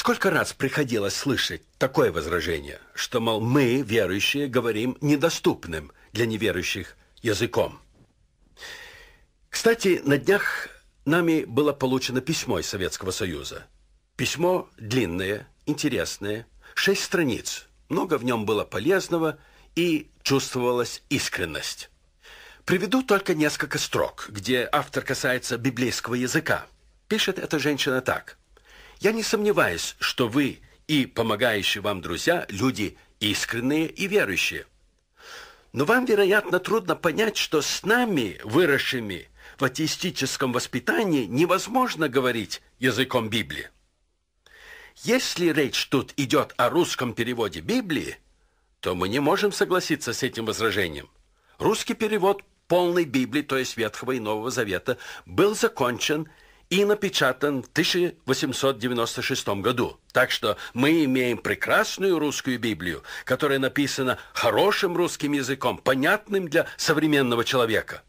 Сколько раз приходилось слышать такое возражение, что, мол, мы, верующие, говорим недоступным для неверующих языком. Кстати, на днях нами было получено письмо из Советского Союза. Письмо длинное, интересное, шесть страниц. Много в нем было полезного и чувствовалась искренность. Приведу только несколько строк, где автор касается библейского языка. Пишет эта женщина так. Я не сомневаюсь, что вы и помогающие вам друзья люди искренние и верующие. Но вам, вероятно, трудно понять, что с нами, выросшими в атеистическом воспитании, невозможно говорить языком Библии. Если речь тут идет о русском переводе Библии, то мы не можем согласиться с этим возражением. Русский перевод полной Библии, то есть Ветхого и Нового Завета, был закончен и напечатан в 1896 году. Так что мы имеем прекрасную русскую Библию, которая написана хорошим русским языком, понятным для современного человека.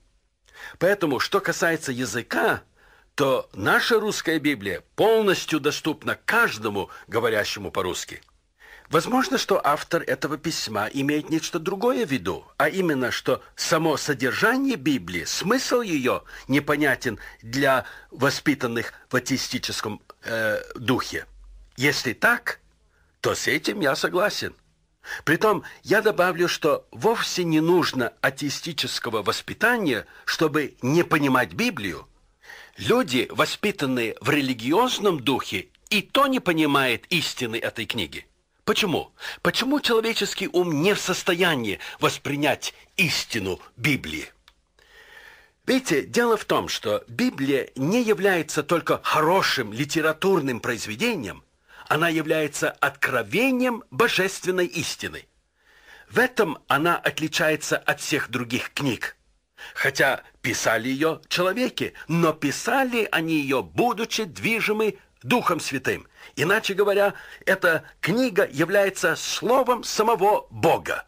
Поэтому, что касается языка, то наша русская Библия полностью доступна каждому, говорящему по-русски. Возможно, что автор этого письма имеет нечто другое в виду, а именно, что само содержание Библии, смысл ее непонятен для воспитанных в атеистическом э, духе. Если так, то с этим я согласен. Притом, я добавлю, что вовсе не нужно атеистического воспитания, чтобы не понимать Библию. Люди, воспитанные в религиозном духе, и то не понимают истины этой книги. Почему? Почему человеческий ум не в состоянии воспринять истину Библии? Видите, дело в том, что Библия не является только хорошим литературным произведением, она является откровением божественной истины. В этом она отличается от всех других книг. Хотя писали ее человеки, но писали они ее, будучи движимы Духом Святым. Иначе говоря, эта книга является словом самого Бога.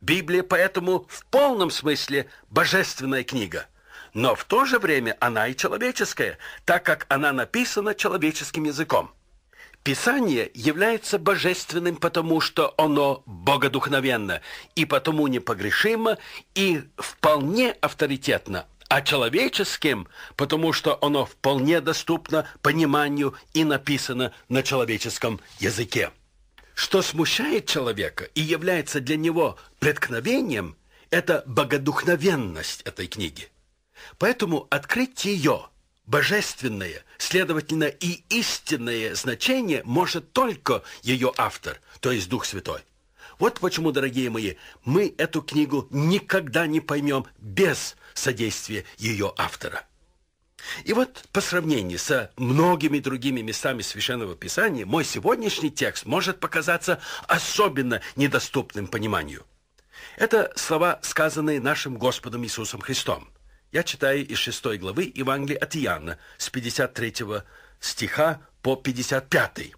Библия поэтому в полном смысле божественная книга. Но в то же время она и человеческая, так как она написана человеческим языком. Писание является божественным, потому что оно богодухновенно и потому непогрешимо и вполне авторитетно а человеческим, потому что оно вполне доступно пониманию и написано на человеческом языке. Что смущает человека и является для него преткновением, это богодухновенность этой книги. Поэтому открыть ее, божественное, следовательно, и истинное значение может только ее автор, то есть Дух Святой. Вот почему, дорогие мои, мы эту книгу никогда не поймем без содействие ее автора. И вот по сравнению со многими другими местами Священного Писания, мой сегодняшний текст может показаться особенно недоступным пониманию. Это слова, сказанные нашим Господом Иисусом Христом. Я читаю из 6 главы Евангелия от Иоанна с 53 стиха по 55.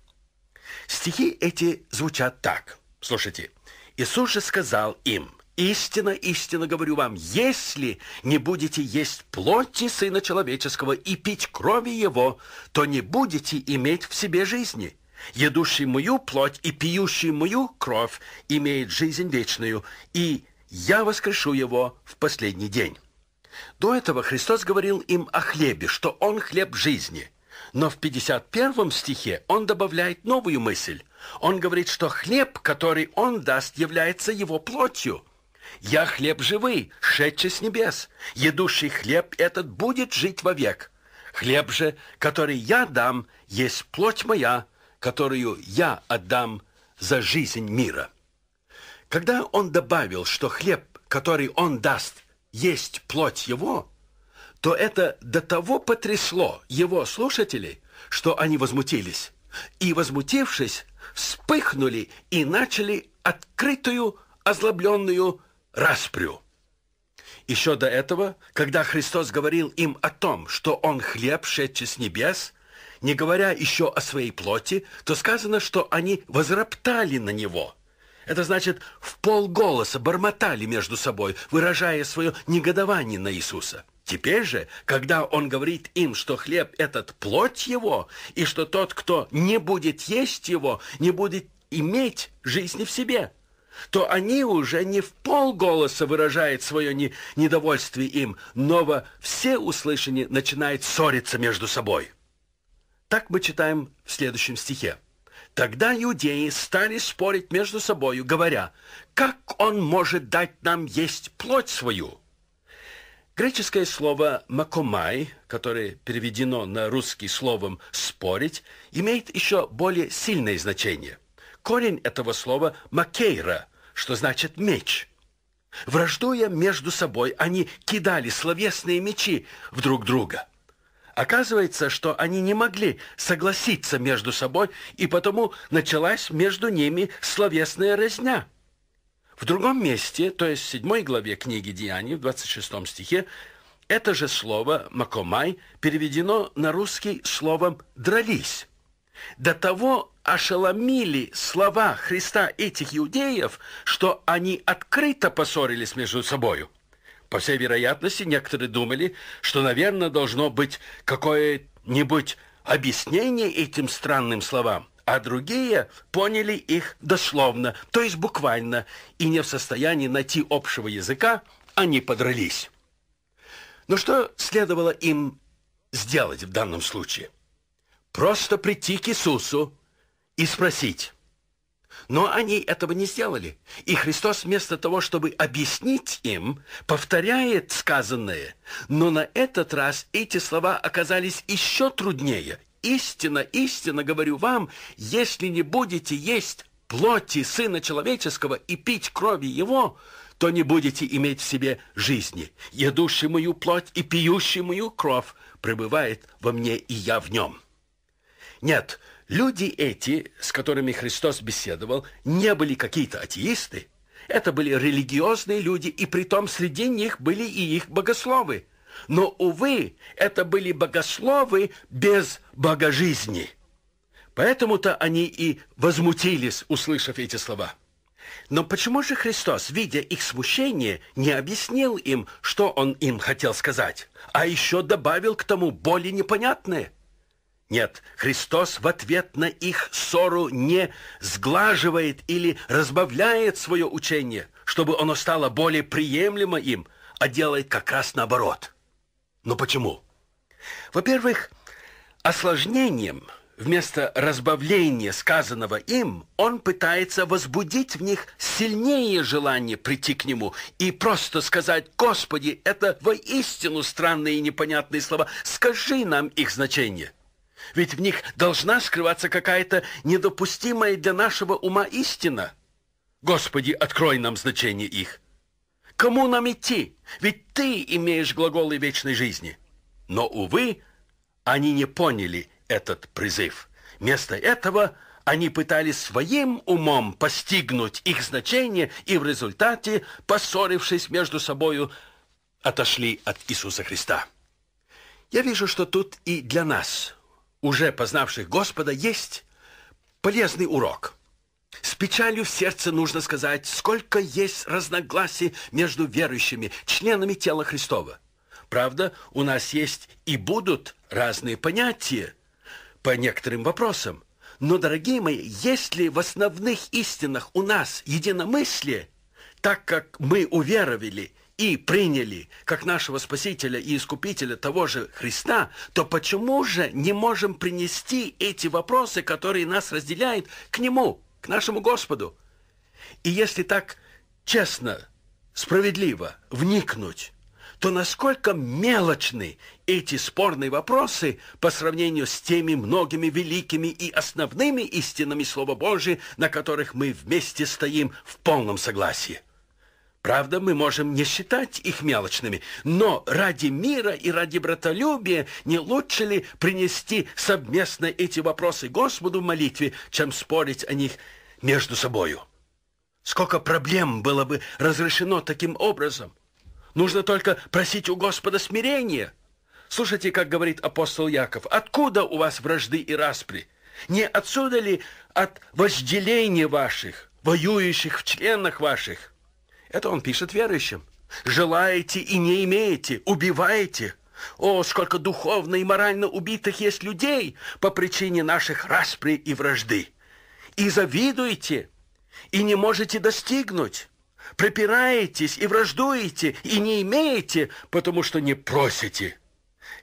Стихи эти звучат так. Слушайте. Иисус же сказал им – Истина, истина говорю вам, если не будете есть плоти Сына Человеческого и пить крови Его, то не будете иметь в себе жизни. Едущий мою плоть и пьющий мою кровь имеет жизнь вечную, и я воскрешу его в последний день». До этого Христос говорил им о хлебе, что он хлеб жизни. Но в 51 стихе он добавляет новую мысль. Он говорит, что хлеб, который он даст, является его плотью, я хлеб живый, шедший с небес. Едущий хлеб этот будет жить вовек. Хлеб же, который я дам, есть плоть моя, которую я отдам за жизнь мира. Когда он добавил, что хлеб, который он даст, есть плоть его, то это до того потрясло его слушателей, что они возмутились. И, возмутившись, вспыхнули и начали открытую, озлобленную распрю. Еще до этого, когда Христос говорил им о том, что Он хлеб, шедший с небес, не говоря еще о своей плоти, то сказано, что они возроптали на Него. Это значит, в полголоса бормотали между собой, выражая свое негодование на Иисуса. Теперь же, когда он говорит им, что хлеб этот плоть его, и что тот, кто не будет есть его, не будет иметь жизни в себе то они уже не в полголоса выражают свое не, недовольствие им, но во всеуслышание начинает ссориться между собой. Так мы читаем в следующем стихе. Тогда иудеи стали спорить между собою, говоря, «Как он может дать нам есть плоть свою?» Греческое слово «макомай», которое переведено на русский словом «спорить», имеет еще более сильное значение. Корень этого слова «макейра», что значит меч. Враждуя между собой, они кидали словесные мечи в друг друга. Оказывается, что они не могли согласиться между собой, и потому началась между ними словесная разня. В другом месте, то есть в 7 главе книги Деяний, в 26 стихе, это же слово «макомай» переведено на русский словом «дрались». До того ошеломили слова Христа этих иудеев, что они открыто поссорились между собою. По всей вероятности, некоторые думали, что, наверное, должно быть какое-нибудь объяснение этим странным словам, а другие поняли их дословно, то есть буквально, и не в состоянии найти общего языка, они подрались. Но что следовало им сделать в данном случае? Просто прийти к Иисусу и спросить. Но они этого не сделали. И Христос вместо того, чтобы объяснить им, повторяет сказанное. Но на этот раз эти слова оказались еще труднее. Истина, истина, говорю вам, если не будете есть плоти Сына Человеческого и пить крови Его, то не будете иметь в себе жизни. Едущий мою плоть и пьющий мою кровь пребывает во мне, и я в нем». Нет, люди эти, с которыми Христос беседовал, не были какие-то атеисты. Это были религиозные люди, и притом среди них были и их богословы. Но, увы, это были богословы без богожизни. Поэтому-то они и возмутились, услышав эти слова. Но почему же Христос, видя их смущение, не объяснил им, что Он им хотел сказать, а еще добавил к тому более непонятное? Нет, Христос в ответ на их ссору не сглаживает или разбавляет свое учение, чтобы оно стало более приемлемо им, а делает как раз наоборот. Но почему? Во-первых, осложнением вместо разбавления сказанного им, он пытается возбудить в них сильнее желание прийти к нему и просто сказать: "Господи, это воистину странные и непонятные слова. Скажи нам их значение". Ведь в них должна скрываться какая-то недопустимая для нашего ума истина. Господи, открой нам значение их. Кому нам идти? Ведь ты имеешь глаголы вечной жизни. Но, увы, они не поняли этот призыв. Вместо этого они пытались своим умом постигнуть их значение и в результате, поссорившись между собою, отошли от Иисуса Христа. Я вижу, что тут и для нас уже познавших Господа, есть полезный урок. С печалью в сердце нужно сказать, сколько есть разногласий между верующими, членами тела Христова. Правда, у нас есть и будут разные понятия по некоторым вопросам. Но, дорогие мои, если в основных истинах у нас единомыслие, так как мы уверовали – и приняли как нашего Спасителя и Искупителя того же Христа, то почему же не можем принести эти вопросы, которые нас разделяют, к Нему, к нашему Господу? И если так честно, справедливо вникнуть, то насколько мелочны эти спорные вопросы по сравнению с теми многими великими и основными истинами Слова Божия, на которых мы вместе стоим в полном согласии. Правда, мы можем не считать их мелочными, но ради мира и ради братолюбия не лучше ли принести совместно эти вопросы Господу в молитве, чем спорить о них между собою? Сколько проблем было бы разрешено таким образом? Нужно только просить у Господа смирения. Слушайте, как говорит апостол Яков, откуда у вас вражды и распри? Не отсюда ли от вожделений ваших, воюющих в членах ваших? Это он пишет верующим. Желаете и не имеете, убиваете. О, сколько духовно и морально убитых есть людей по причине наших распри и вражды. И завидуете, и не можете достигнуть. Припираетесь и враждуете, и не имеете, потому что не просите.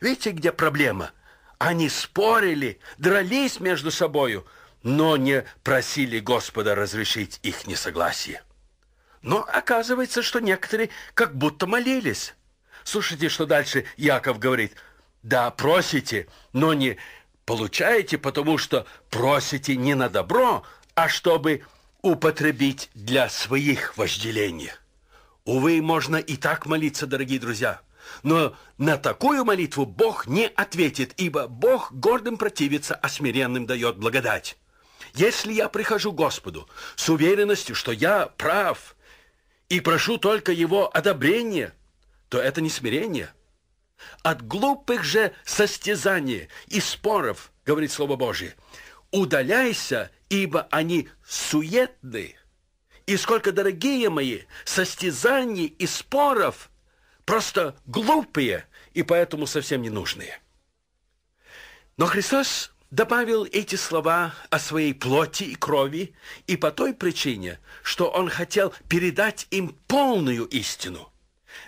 Видите, где проблема? Они спорили, дрались между собою, но не просили Господа разрешить их несогласие. Но оказывается, что некоторые как будто молились. Слушайте, что дальше Яков говорит. Да, просите, но не получаете, потому что просите не на добро, а чтобы употребить для своих вожделений. Увы, можно и так молиться, дорогие друзья. Но на такую молитву Бог не ответит, ибо Бог гордым противится, а смиренным дает благодать. Если я прихожу к Господу с уверенностью, что я прав, и прошу только его одобрения, то это не смирение. От глупых же состязаний и споров, говорит слово Божие, удаляйся, ибо они суетны. И сколько, дорогие мои, состязаний и споров просто глупые и поэтому совсем ненужные. Но Христос добавил эти слова о своей плоти и крови и по той причине, что он хотел передать им полную истину.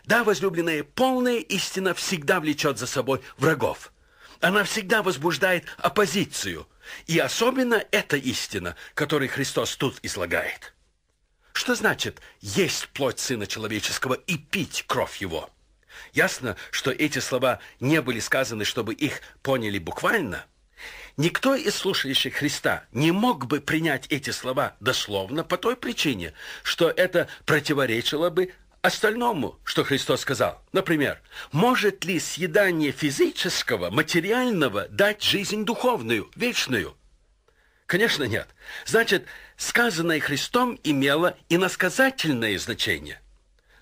Да, возлюбленная, полная истина всегда влечет за собой врагов. Она всегда возбуждает оппозицию. И особенно эта истина, которую Христос тут излагает. Что значит «есть плоть Сына Человеческого и пить кровь Его»? Ясно, что эти слова не были сказаны, чтобы их поняли буквально – Никто из слушающих Христа не мог бы принять эти слова дословно по той причине, что это противоречило бы остальному, что Христос сказал. Например, может ли съедание физического, материального дать жизнь духовную, вечную? Конечно, нет. Значит, сказанное Христом имело иносказательное значение.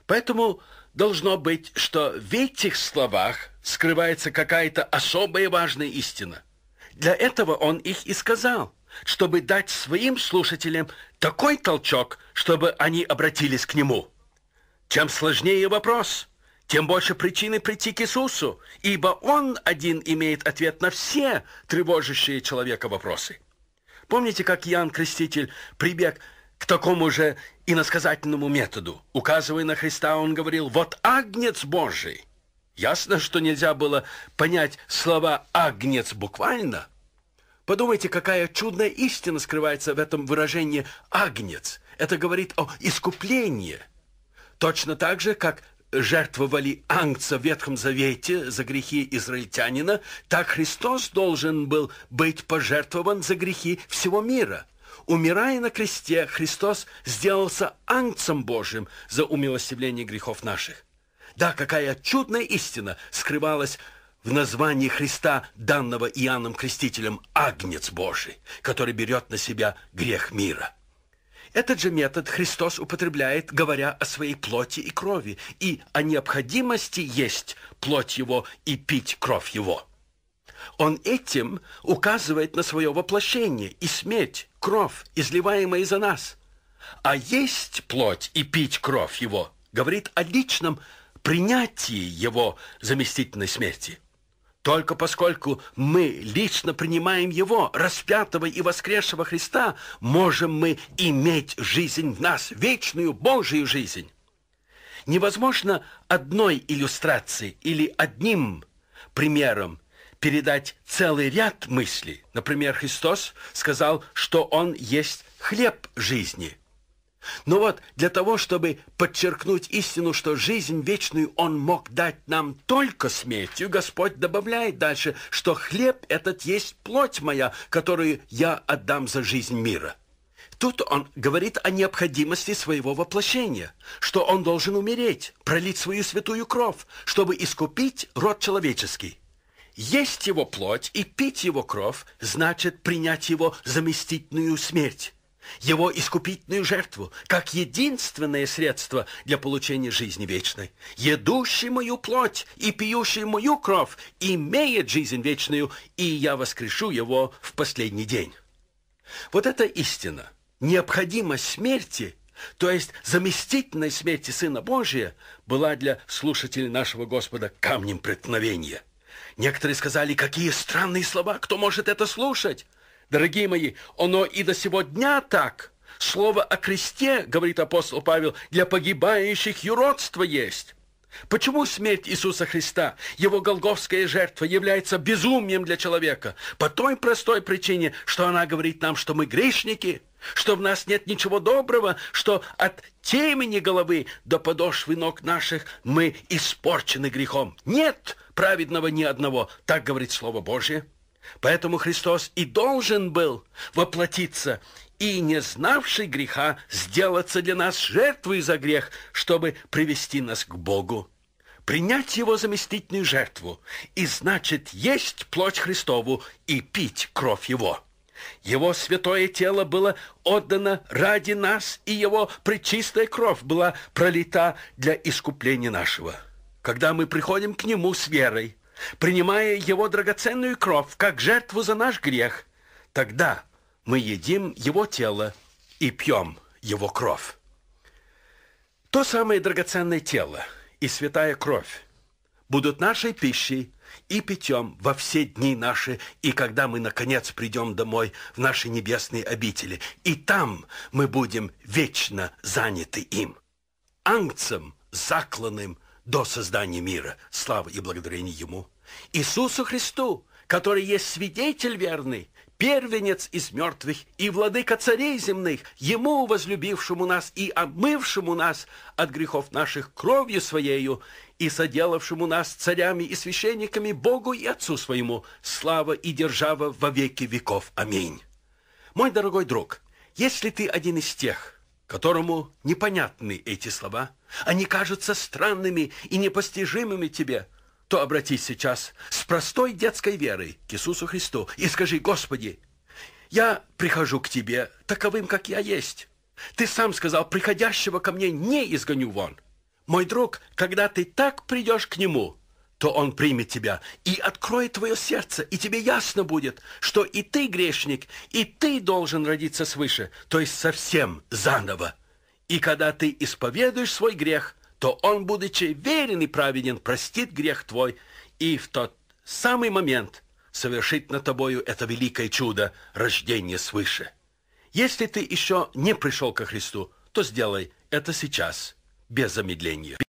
Поэтому должно быть, что в этих словах скрывается какая-то особая важная истина – для этого он их и сказал, чтобы дать своим слушателям такой толчок, чтобы они обратились к нему. Чем сложнее вопрос, тем больше причины прийти к Иисусу, ибо он один имеет ответ на все тревожащие человека вопросы. Помните, как Иоанн Креститель прибег к такому же иносказательному методу? Указывая на Христа, он говорил: "Вот агнец Божий, Ясно, что нельзя было понять слова «агнец» буквально. Подумайте, какая чудная истина скрывается в этом выражении «агнец». Это говорит о искуплении. Точно так же, как жертвовали ангца в Ветхом Завете за грехи израильтянина, так Христос должен был быть пожертвован за грехи всего мира. Умирая на кресте, Христос сделался ангцем Божьим за умилостивление грехов наших. Да, какая чудная истина скрывалась в названии Христа, данного Иоанном Крестителем, «Агнец Божий», который берет на себя грех мира. Этот же метод Христос употребляет, говоря о своей плоти и крови, и о необходимости есть плоть его и пить кровь его. Он этим указывает на свое воплощение и смерть, кровь, изливаемая за нас. А есть плоть и пить кровь его говорит о личном принятии его заместительной смерти. Только поскольку мы лично принимаем его, распятого и воскресшего Христа, можем мы иметь жизнь в нас, вечную Божию жизнь. Невозможно одной иллюстрацией или одним примером передать целый ряд мыслей. Например, Христос сказал, что он есть хлеб жизни – но вот для того, чтобы подчеркнуть истину, что жизнь вечную он мог дать нам только смертью, Господь добавляет дальше, что хлеб этот есть плоть моя, которую я отдам за жизнь мира. Тут он говорит о необходимости своего воплощения, что он должен умереть, пролить свою святую кровь, чтобы искупить род человеческий. Есть его плоть и пить его кровь значит принять его заместительную смерть его искупительную жертву, как единственное средство для получения жизни вечной. Едущий мою плоть и пьющий мою кровь имеет жизнь вечную, и я воскрешу его в последний день. Вот это истина, необходимость смерти, то есть заместительной смерти Сына Божия, была для слушателей нашего Господа камнем преткновения. Некоторые сказали, какие странные слова, кто может это слушать? Дорогие мои, оно и до сего дня так. Слово о кресте, говорит апостол Павел, для погибающих юродство есть. Почему смерть Иисуса Христа, его голговская жертва, является безумием для человека? По той простой причине, что она говорит нам, что мы грешники, что в нас нет ничего доброго, что от темени головы до подошвы ног наших мы испорчены грехом. Нет праведного ни одного, так говорит Слово Божье. Поэтому Христос и должен был воплотиться и, не знавший греха, сделаться для нас жертвой за грех, чтобы привести нас к Богу. Принять его заместительную жертву, и значит есть плоть Христову и пить кровь его. Его святое тело было отдано ради нас, и его пречистая кровь была пролита для искупления нашего. Когда мы приходим к нему с верой, принимая его драгоценную кровь как жертву за наш грех. Тогда мы едим его тело и пьем его кровь. То самое драгоценное тело и святая кровь будут нашей пищей и питьем во все дни наши, и когда мы, наконец, придем домой в наши небесные обители. И там мы будем вечно заняты им, ангцем, закланным до создания мира. Слава и благодарение Ему. Иисусу Христу, который есть свидетель верный, первенец из мертвых и владыка царей земных, Ему, возлюбившему нас и обмывшему нас от грехов наших кровью Своею и соделавшему нас царями и священниками Богу и Отцу Своему, слава и держава во веки веков. Аминь. Мой дорогой друг, если ты один из тех, которому непонятны эти слова, они кажутся странными и непостижимыми тебе, то обратись сейчас с простой детской верой к Иисусу Христу и скажи: "Господи, я прихожу к тебе таковым, как я есть. Ты сам сказал: приходящего ко мне не изгоню вон". Мой друг, когда ты так придешь к нему, то Он примет тебя и откроет твое сердце, и тебе ясно будет, что и ты грешник, и ты должен родиться свыше, то есть совсем заново. И когда ты исповедуешь свой грех, то Он, будучи верен и праведен, простит грех твой, и в тот самый момент совершит над тобою это великое чудо рождения свыше. Если ты еще не пришел ко Христу, то сделай это сейчас, без замедления.